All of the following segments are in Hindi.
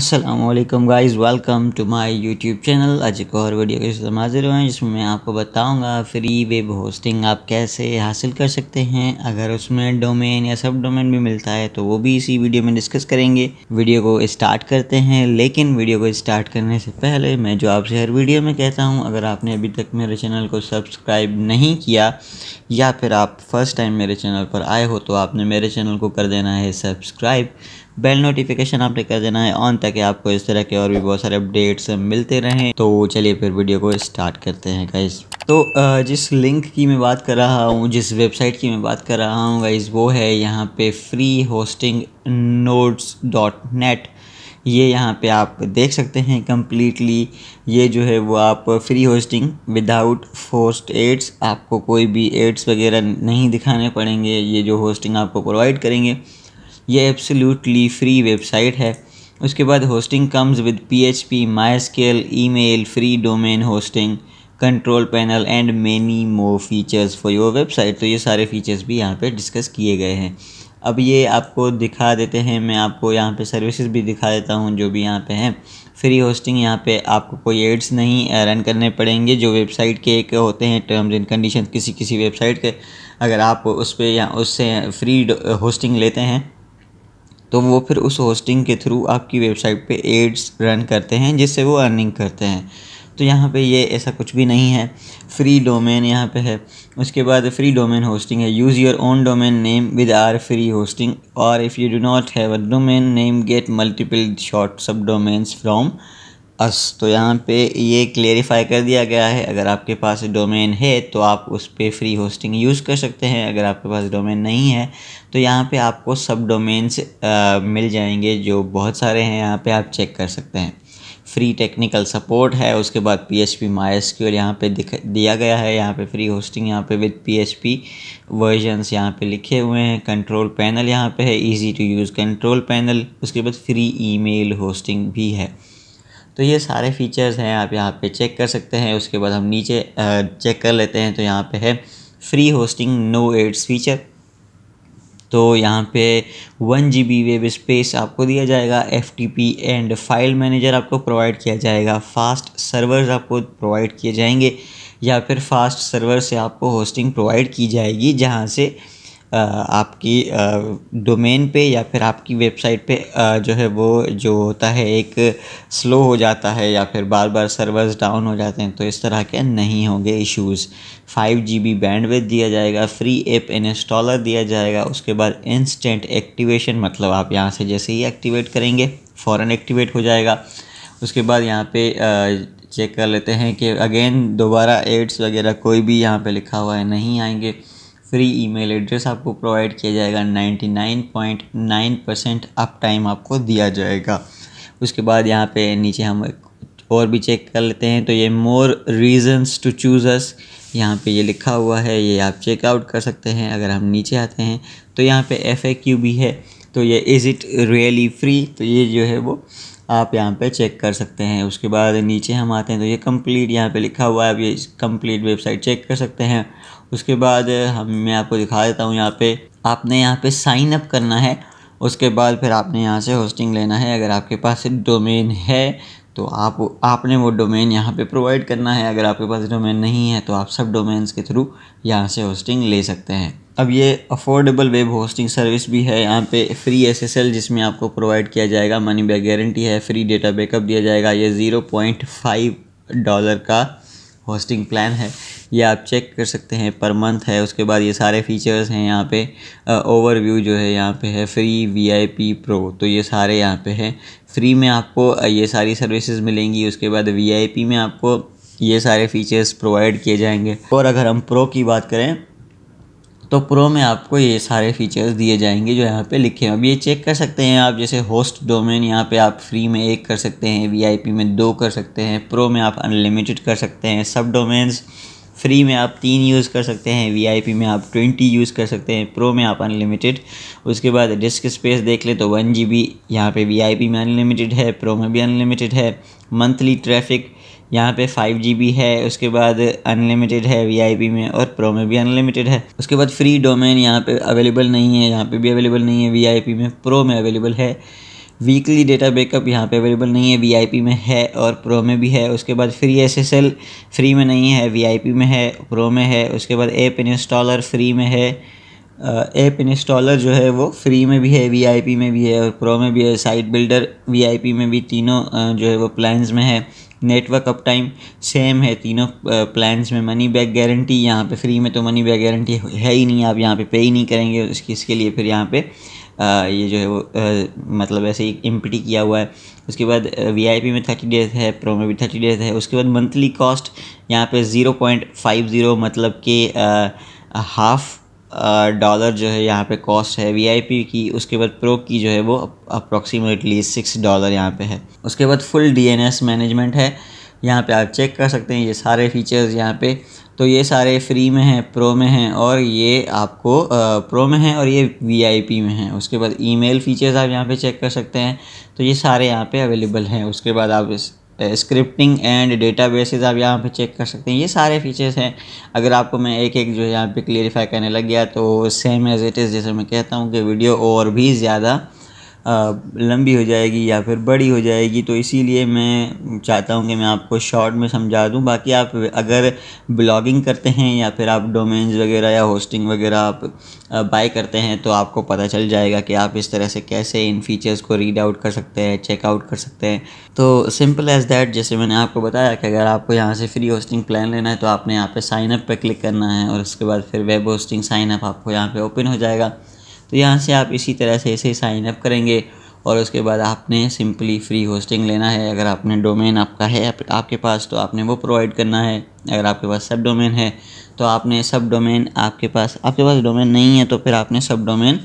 Aslam guys welcome to my YouTube channel आज एक और वीडियो के साथ हाजिर हुए हैं जिसमें मैं आपको बताऊंगा फ्री वेब होस्टिंग आप कैसे हासिल कर सकते हैं अगर उसमें डोमेन या सब डोमेन भी मिलता है तो वो भी इसी वीडियो में डिस्कस करेंगे वीडियो को स्टार्ट करते हैं लेकिन वीडियो को स्टार्ट करने से पहले मैं जो आपसे हर वीडियो में कहता हूँ अगर आपने अभी तक मेरे चैनल को सब्सक्राइब नहीं किया या फिर आप फर्स्ट टाइम मेरे चैनल पर आए हो तो आपने मेरे चैनल को कर देना है सब्सक्राइब बेल नोटिफिकेशन आपने कर देना है ऑन ताकि आपको इस तरह के और भी बहुत सारे अपडेट्स मिलते रहें तो चलिए फिर वीडियो को स्टार्ट करते हैं गाइज़ तो जिस लिंक की मैं बात कर रहा हूँ जिस वेबसाइट की मैं बात कर रहा हूँ गाइज़ वो है यहाँ पे free hosting notes dot net ये यहाँ पे आप देख सकते हैं कम्प्लीटली ये जो है वो आप free hosting without forced ads आपको कोई भी एड्स वगैरह नहीं दिखाने पड़ेंगे ये जो होस्टिंग आपको प्रोवाइड करेंगे ये एब्सोल्युटली फ्री वेबसाइट है उसके बाद hosting comes with P H P MySQL email free domain hosting control panel and many more features for your website तो ये सारे फीचर्स भी यहाँ पे डिस्कस किए गए हैं अब ये आपको दिखा देते हैं मैं आपको यहाँ पे सर्विसेज भी दिखा देता हूँ जो भी यहाँ पे हैं फ्री होस्टिंग यहाँ पे आपको कोई एड्स नहीं रन uh, करने पड़ेंगे जो वेबसाइट के एक होते हैं टर्म्स एंड कंडीशन किसी किसी वेबसाइट के अगर आप उस पर या उससे फ्री होस्टिंग लेते हैं तो वो फिर उस होस्टिंग के थ्रू आपकी वेबसाइट पे एड्स रन करते हैं जिससे वो अर्निंग करते हैं तो यहाँ पे ये ऐसा कुछ भी नहीं है फ्री डोमेन यहाँ पे है उसके बाद फ्री डोमेन होस्टिंग है use your own domain name with our free hosting और if you do not have a domain name get multiple short sub domains from us तो यहाँ पे ये क्लेरिफाई कर दिया गया है अगर आपके पास डोमेन है तो आप उस पर फ्री होस्टिंग यूज़ कर सकते हैं अगर आपके पास डोमेन नहीं है तो यहाँ पे आपको सब डोमेन्स मिल जाएंगे जो बहुत सारे हैं यहाँ पे आप चेक कर सकते हैं फ्री टेक्निकल सपोर्ट है उसके बाद P H P my S और यहाँ पर दिख दिया गया है यहाँ पे फ्री होस्टिंग यहाँ पे with P H P versions यहाँ पे लिखे हुए हैं कंट्रोल पैनल यहाँ पे है easy to use control panel उसके बाद फ्री ईमेल होस्टिंग भी है तो ये सारे फीचर्स हैं आप यहाँ पे चेक कर सकते हैं उसके बाद हम नीचे चेक कर लेते हैं तो यहाँ पे है free hosting no ads feature तो यहाँ पे one G B web space आपको दिया जाएगा F T P and file manager आपको प्रोवाइड किया जाएगा फास्ट सर्वर्स आपको प्रोवाइड किए जाएंगे या फिर फास्ट सर्वर से आपको होस्टिंग प्रोवाइड की जाएगी जहाँ से आपकी डोमेन पे या फिर आपकी वेबसाइट पे जो है वो जो होता है एक स्लो हो जाता है या फिर बार बार सर्वर्स डाउन हो जाते हैं तो इस तरह के नहीं होंगे issues five G B bandwidth दिया जाएगा फ्री एप इंस्टॉलर दिया जाएगा उसके बाद इंस्टेंट एक्टिवेशन मतलब आप यहाँ से जैसे ही एक्टिवेट करेंगे फ़ौरन एक्टिवेट हो जाएगा उसके बाद यहाँ पे चेक कर लेते हैं कि अगेन दोबारा एड्स वगैरह कोई भी यहाँ पे लिखा हुआ है नहीं आएंगे फ्री ईमेल एड्रेस आपको प्रोवाइड किया जाएगा 99.9 परसेंट अप टाइम आपको दिया जाएगा उसके बाद यहाँ पे नीचे हम और भी चेक कर लेते हैं तो ये more reasons to choose us यहाँ पे ये लिखा हुआ है ये आप चेकआउट कर सकते हैं अगर हम नीचे आते हैं तो यहाँ पे एफ भी है तो ये इज़ इट रियली फ्री तो ये जो है वो आप यहाँ पे चेक कर सकते हैं उसके बाद नीचे हम आते हैं तो ये कंप्लीट यहाँ पे लिखा हुआ है आप ये कंप्लीट वेबसाइट चेक कर सकते हैं उसके बाद हम मैं आपको दिखा देता हूँ यहाँ पे आपने यहाँ पे साइन अप करना है उसके बाद फिर आपने यहाँ से होस्टिंग लेना है अगर आपके पास डोमेन है तो आप आपने वो डोमेन यहाँ पे प्रोवाइड करना है अगर आपके पास डोमेन नहीं है तो आप सब डोमेन्स के थ्रू यहाँ से होस्टिंग ले सकते हैं अब ये अफोर्डेबल वेब होस्टिंग सर्विस भी है यहाँ पे फ्री एसएसएल जिसमें आपको प्रोवाइड किया जाएगा मनी बैक गारंटी है फ्री डेटा बैकअप दिया जाएगा ये ज़ीरो पॉइंट फाइव डॉलर का होस्टिंग प्लान है ये आप चेक कर सकते हैं पर मंथ है उसके बाद ये सारे फीचर्स हैं यहाँ पे ओवरव्यू जो है यहाँ पे है फ्री वीआईपी प्रो तो ये सारे यहाँ पे है फ्री में आपको ये सारी सर्विसेज मिलेंगी उसके बाद वीआईपी में आपको ये सारे फीचर्स प्रोवाइड किए जाएंगे और अगर हम प्रो की बात करें तो प्रो में आपको ये सारे फीचर्स दिए जाएंगे जो यहाँ पे लिखे हैं अब ये चेक कर सकते हैं आप जैसे होस्ट डोमेन यहाँ पे आप फ्री में एक कर सकते हैं वीआईपी में दो कर सकते हैं प्रो में आप अनलिमिटेड कर सकते हैं सब डोमेन्स फ्री में आप तीन यूज़ कर सकते हैं वीआईपी में आप ट्वेंटी यूज़ कर सकते हैं प्रो में आप अनलिमिटेड उसके बाद डिस्क स्पेस देख ले तो वन जी बी यहाँ पर वी में अनलिमिटेड है प्रो में भी अनलिमिटेड है मंथली ट्रैफिक यहाँ पे फाइव जी बी है उसके बाद अनलिमिटेड है पी में और प्रो में भी अनलिमिटेड है उसके बाद फ्री डोमेन यहाँ पे अवेलेबल नहीं है यहाँ पे भी अवेलेबल नहीं है पी में प्रो में अवेलेबल है वीकली डेटा बैकअप यहाँ पे अवेलेबल नहीं है पी में है और प्रो में भी है उसके बाद फ्री एल फ्री में नहीं है पी में है प्रो में है उसके बाद एप इंस्टॉलर फ्री में है ऐप इंस्टॉलर जो है वो फ्री में भी है वीआईपी में भी है और प्रो में भी है साइट बिल्डर वीआईपी में भी तीनों जो है वो प्लान्स में है नेटवर्क अप टाइम सेम है तीनों प्लान्स में मनी बैक गारंटी यहाँ पे फ्री में तो मनी बैक गारंटी है ही नहीं आप यहाँ पे पे ही नहीं करेंगे उसकी इसके लिए फिर यहाँ पे आ, ये जो है वो आ, मतलब ऐसे ही इम्पटी किया हुआ है उसके बाद वीआईपी में थर्टी डेज है प्रो में भी थर्टी डेज है उसके बाद मंथली कॉस्ट यहाँ पे ज़ीरो पॉइंट फाइव ज़ीरो मतलब कि हाफ़ डॉलर जो है यहाँ पे कॉस्ट है वीआईपी की उसके बाद प्रो की जो है वो अप्रॉक्सीमेटली सिक्स डॉलर यहाँ पे है उसके बाद फुल डीएनएस मैनेजमेंट है यहाँ पे आप चेक कर सकते हैं ये सारे फीचर्स यहाँ पे तो ये सारे फ्री में हैं प्रो में हैं और ये आपको आ, प्रो में हैं और ये वीआईपी में हैं उसके बाद ईमेल फीचर्स आप यहाँ पे चेक कर सकते हैं तो ये सारे यहाँ पे अवेलेबल हैं उसके बाद आप इस स्क्रिप्टिंग एंड डेटा बेसिस आप यहाँ पे चेक कर सकते हैं ये सारे फीचर्स हैं अगर आपको मैं एक एक जो है यहाँ पे क्लियरिफाई करने लग गया तो सेम एज इट इज़ जैसे मैं कहता हूँ कि वीडियो और भी ज़्यादा लंबी हो जाएगी या फिर बड़ी हो जाएगी तो इसीलिए मैं चाहता हूँ कि मैं आपको शॉर्ट में समझा दूँ बाकी आप अगर ब्लॉगिंग करते हैं या फिर आप डोमेन्स वगैरह या होस्टिंग वगैरह आप बाय करते हैं तो आपको पता चल जाएगा कि आप इस तरह से कैसे इन फीचर्स को रीड आउट कर सकते हैं चेकआउट कर सकते हैं तो सिंपल एज दैट जैसे मैंने आपको बताया कि अगर आपको यहाँ से फ्री होस्टिंग प्लान लेना है तो आपने यहाँ पर साइनअप पर क्लिक करना है और उसके बाद फिर वेब होस्टिंग साइनअप आपको यहाँ पर ओपन हो जाएगा तो यहाँ से आप इसी तरह से इसे साइन अप करेंगे और उसके बाद आपने सिंपली फ्री होस्टिंग लेना है अगर आपने डोमेन आपका है आपके पास तो आपने वो प्रोवाइड करना है अगर आपके पास सब डोमेन है तो आपने सब डोमेन आपके पास आपके पास डोमेन नहीं है तो फिर आपने सब डोमेन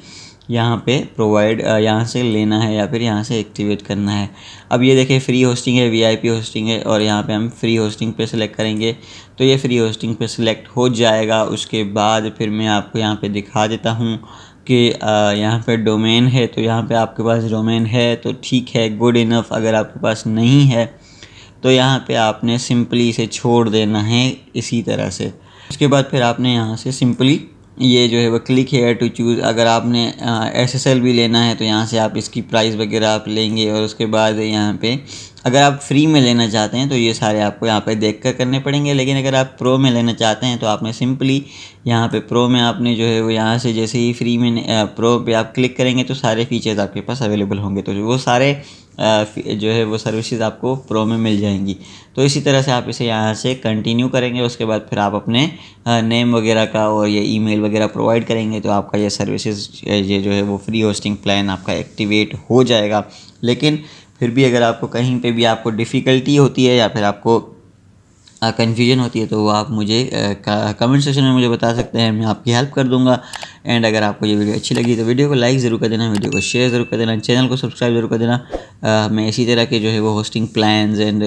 यहाँ पे प्रोवाइड यहाँ से लेना है या फिर यहाँ से एक्टिवेट करना है अब ये देखें फ्री होस्टिंग है वीआईपी होस्टिंग है और यहाँ पे हम फ्री होस्टिंग पे सिलेक्ट करेंगे तो ये फ्री होस्टिंग पे सिलेक्ट हो जाएगा उसके बाद फिर मैं आपको यहाँ पे दिखा देता हूँ कि यहाँ पे डोमेन है तो यहाँ पे आपके पास डोमेन है तो ठीक है गुड इनफ अगर आपके पास नहीं है तो यहाँ पे आपने सिंपली इसे छोड़ देना है इसी तरह से उसके बाद फिर आपने यहाँ से सिंपली ये जो है वो क्लिक हेयर टू चूज़ अगर आपने एस एस एल भी लेना है तो यहाँ से आप इसकी प्राइस वगैरह आप लेंगे और उसके बाद यहाँ पे अगर आप फ्री में लेना चाहते हैं तो ये सारे आपको यहाँ पे देख कर करने पड़ेंगे लेकिन अगर आप प्रो में लेना चाहते हैं तो आपने सिंपली यहाँ पे प्रो में आपने जो है वो यहाँ से जैसे ही फ्री में प्रो पे आप क्लिक करेंगे तो सारे फीचर्स आपके पास अवेलेबल होंगे तो वो सारे जो है वो सर्विसेज आपको प्रो में मिल जाएंगी तो इसी तरह से आप इसे यहाँ से कंटिन्यू करेंगे उसके बाद फिर आप अपने नेम वगैरह का और ये ईमेल वगैरह प्रोवाइड करेंगे तो आपका ये सर्विसेज ये जो है वो फ्री होस्टिंग प्लान आपका एक्टिवेट हो जाएगा लेकिन फिर भी अगर आपको कहीं पे भी आपको डिफ़िकल्टी होती है या फिर आपको कन्फ्यूजन होती है तो वो आप मुझे कमेंट सेक्शन में मुझे बता सकते हैं मैं आपकी हेल्प कर दूंगा एंड अगर आपको ये वीडियो अच्छी लगी तो वीडियो को लाइक ज़रूर कर देना वीडियो को शेयर ज़रूर कर देना चैनल को सब्सक्राइब ज़रूर कर देना मैं इसी तरह के जो है वो होस्टिंग प्लान एंड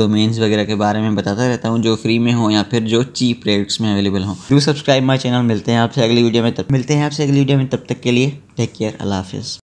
डोमेन्स वगैरह के बारे में बताता रहता हूँ जो फ्री में हो या फिर जो चीप रेट्स में अवेलेबल हों डू सब्सक्राइब माई चैनल मिलते हैं आपसे अगली वीडियो में तब मिलते हैं आपसे अगली वीडियो में तब तक के लिए टेक केयर अल्लाफ